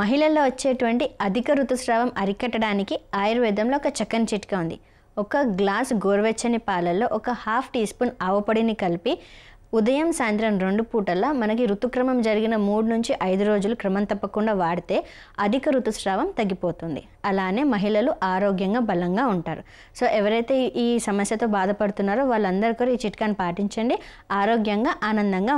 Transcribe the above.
మహిళల్లో వచ్చేటువంటి అధిక ఋతుస్రావం అరికట్టడానికి ఆయుర్వేదంలో ఒక చక్కని చిట్కా ఉంది ఒక గ్లాస్ గోరువెచ్చని పాలల్లో ఒక హాఫ్ టీ స్పూన్ ఆవపొడిని కలిపి ఉదయం సాయంత్రం రెండు పూటలా మనకి ఋతుక్రమం జరిగిన మూడు నుంచి ఐదు రోజులు క్రమం తప్పకుండా వాడితే అధిక ఋతుస్రావం తగ్గిపోతుంది అలానే మహిళలు ఆరోగ్యంగా బలంగా ఉంటారు సో ఎవరైతే ఈ సమస్యతో బాధపడుతున్నారో వాళ్ళందరికీ ఈ చిట్కాను పాటించండి ఆరోగ్యంగా ఆనందంగా